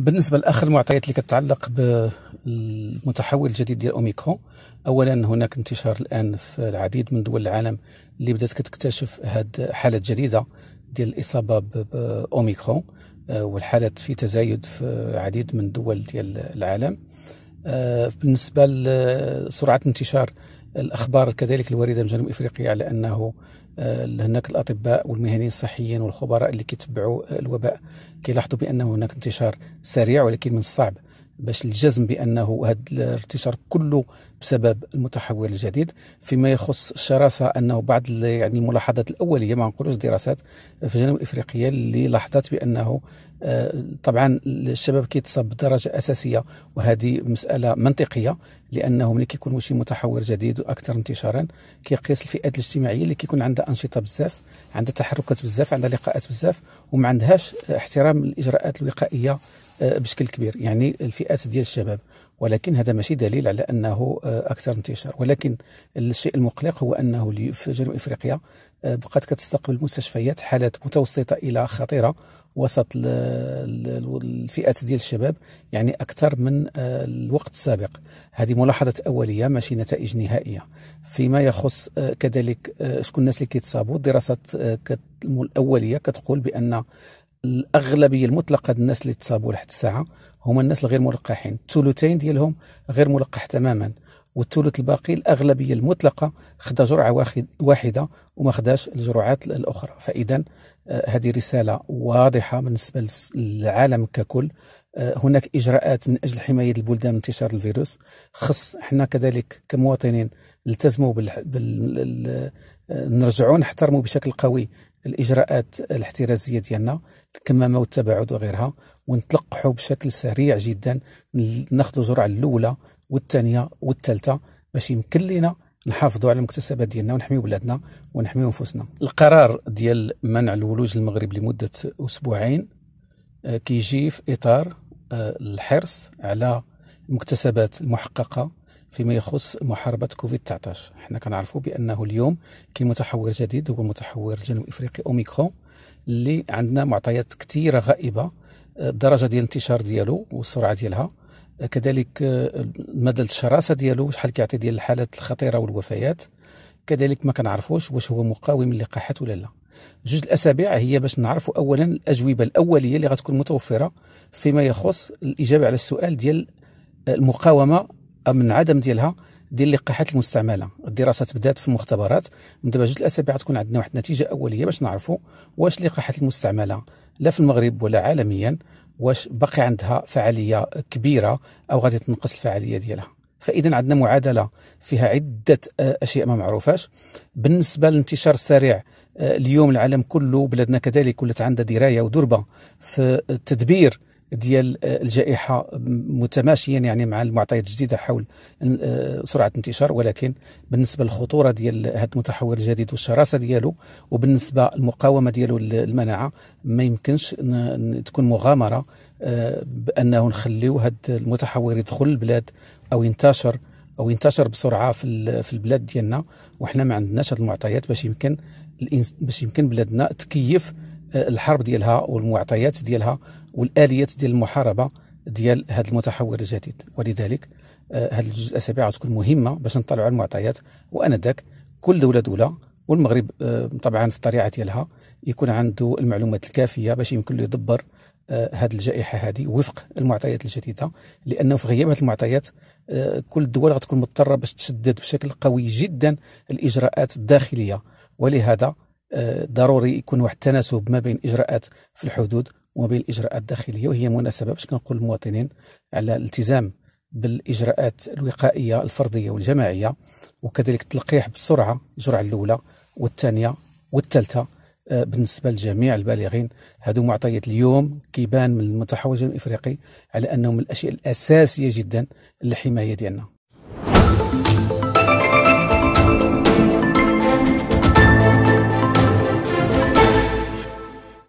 بالنسبه لاخر المعطيات اللي كتعلق بالمتحول الجديد ديال اوميكرون اولا هناك انتشار الان في العديد من دول العالم اللي بدات كتكتشف هاد حالات جديده ديال الاصابه باوميكرون آه، والحالات في تزايد في العديد من الدول ديال العالم آه، بالنسبه لسرعه انتشار الأخبار كذلك الواردة من جنوب إفريقيا على أنه آه، هناك الأطباء والمهنيين الصحيين والخبراء اللي كيتبعوا الوباء كيلاحظوا بأنه هناك انتشار سريع ولكن من الصعب باش الجزم بانه هذا الارتشار كله بسبب المتحول الجديد فيما يخص الشراسه انه بعض يعني الملاحظات الاوليه ما نقولوش دراسات في جنوب افريقيا اللي لاحظت بانه آه، طبعا الشباب كيتصاب بدرجه اساسيه وهذه مساله منطقيه لانه ملي كيكون شي متحور جديد واكثر انتشارا كيقيس الفئات الاجتماعيه اللي كيكون عندها انشطه بزاف عندها تحركات بزاف عندها لقاءات بزاف وما عندهاش احترام الاجراءات الوقائيه آه، بشكل كبير يعني الفئات ديال الشباب ولكن هذا ماشي دليل على انه آه، اكثر انتشار ولكن الشيء المقلق هو انه في جنوب افريقيا آه، بقات كتستقبل المستشفيات حالات متوسطه الى خطيره وسط الفئات ديال الشباب يعني اكثر من الوقت السابق هذه ملاحظه اوليه ماشي نتائج نهائيه فيما يخص كذلك شكون الناس اللي كيتصابوا الدراسات الاوليه كتقول بان الاغلبيه المطلقه الناس اللي تصابوا لحد الساعه هما الناس الغير ملقحين الثلثين ديالهم غير ملقح تماما والثلث الباقي الاغلبيه المطلقه خدا جرعه واحده وما خداش الجرعات الاخرى فاذا آه، هذه رساله واضحه بالنسبه للعالم ككل آه، هناك اجراءات من اجل حمايه البلدان من انتشار الفيروس خص احنا كذلك كمواطنين نلتزموا بال... بال... آه، نرجعوا نحترموا بشكل قوي الاجراءات الاحترازيه ديالنا الكمامه والتباعد وغيرها ونتلقحوا بشكل سريع جدا ناخذوا الجرعه الاولى والثانيه والثالثه باش يمكن لنا نحافظوا على المكتسبات ديالنا ونحميوا بلادنا ونحميوا انفسنا القرار ديال منع الولوج المغرب لمده اسبوعين آه، كيجي في اطار آه، الحرص على المكتسبات المحققه فيما يخص محاربة كوفيد 19 حنا كنعرفوا بأنه اليوم كاين متحور جديد هو متحور جنوب إفريقي أوميكرون اللي عندنا معطيات كثيرة غائبة الدرجة آه، ديال الانتشار ديالو والسرعة ديالها آه، كذلك آه، مدى الشراسة ديالو شحال كيعطي ديال الحالات الخطيرة والوفيات كذلك ما كنعرفوش واش هو مقاوم للقاحات ولا لا جوج الاسابيع هي باش نعرفوا اولا الاجوبه الاوليه اللي غتكون متوفره فيما يخص الاجابه على السؤال ديال المقاومه من عدم ديالها ديال اللقاحات المستعمله الدراسات بدات في المختبرات من دابا جوج الاسابيع تكون عندنا واحد النتيجه اوليه باش نعرفوا واش اللقاحات المستعمله لا في المغرب ولا عالميا واش باقي عندها فعاليه كبيره او غادي تنقص الفعاليه ديالها فاذا عندنا معادله فيها عده آه، اشياء ما معروفاش بالنسبه للانتشار السريع آه، اليوم العالم كله بلادنا كذلك ولات عندها درايه ودربه في التدبير ديال آه، الجائحه متماشيا يعني مع المعطيات الجديده حول آه، سرعه الانتشار ولكن بالنسبه للخطوره ديال هذا المتحور الجديد والشراسه ديالو وبالنسبه المقاومه ديالو المناعه ما يمكنش تكون مغامره آه، بانه نخليو هذا المتحور يدخل البلاد او ينتشر او ينتشر بسرعه في في البلاد ديالنا وحنا ما عندناش هذه المعطيات باش يمكن باش يمكن بلادنا تكيف الحرب ديالها والمعطيات ديالها والاليات ديال المحاربه ديال هذا المتحور الجديد ولذلك هذا آه، الجزء اسابيع غتكون مهمه باش نطلعوا على المعطيات وانا ذاك كل دوله دوله والمغرب آه، طبعا في الطريعه ديالها يكون عنده المعلومات الكافيه باش يمكن له يدبر هذه آه، الجائحه هذه وفق المعطيات الجديده لانه في غياب هذه المعطيات كل الدول غتكون مضطره باش تشدد بشكل قوي جدا الاجراءات الداخليه ولهذا ضروري يكون واحد التناسب ما بين الاجراءات في الحدود وما بين الاجراءات الداخليه وهي مناسبه باش كنقول للمواطنين على الالتزام بالاجراءات الوقائيه الفرديه والجماعيه وكذلك التلقيح بسرعه الجرعه الاولى والثانيه والثالثه آه، بالنسبه لجميع البالغين هذو معطيات اليوم كيبان من المتحوج الافريقي على انهم الاشياء الاساسيه جدا للحمايه ديالنا